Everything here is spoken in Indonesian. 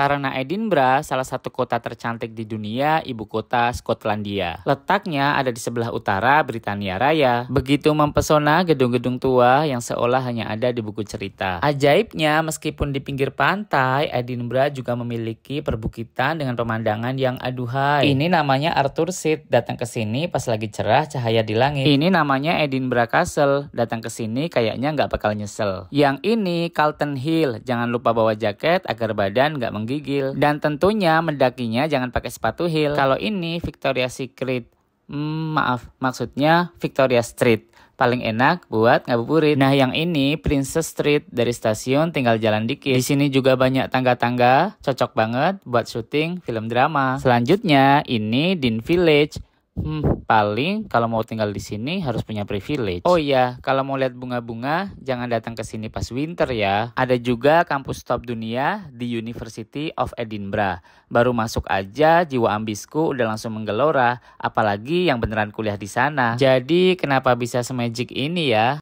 Karena Edinburgh salah satu kota tercantik di dunia, ibu kota Skotlandia. Letaknya ada di sebelah utara Britania Raya. Begitu mempesona gedung-gedung tua yang seolah hanya ada di buku cerita. Ajaibnya, meskipun di pinggir pantai, Edinburgh juga memiliki perbukitan dengan pemandangan yang aduhai. Ini namanya Arthur Seat, datang ke sini pas lagi cerah cahaya di langit. Ini namanya Edinburgh Castle, datang ke sini kayaknya nggak bakal nyesel. Yang ini Carlton Hill, jangan lupa bawa jaket agar badan nggak menggigit menggigil. Dan tentunya mendakinya jangan pakai sepatu heel. Kalau ini Victoria Secret, hmm, maaf, maksudnya Victoria Street paling enak buat ngabuburit. Nah, yang ini Princess Street dari stasiun tinggal jalan dikit. Di sini juga banyak tangga-tangga, cocok banget buat syuting film drama. Selanjutnya ini Din Village Hmm, paling kalau mau tinggal di sini harus punya privilege. Oh iya, kalau mau lihat bunga-bunga jangan datang ke sini pas winter ya. Ada juga kampus top dunia di University of Edinburgh. Baru masuk aja jiwa ambisku udah langsung menggelora, apalagi yang beneran kuliah di sana. Jadi kenapa bisa semagic ini ya?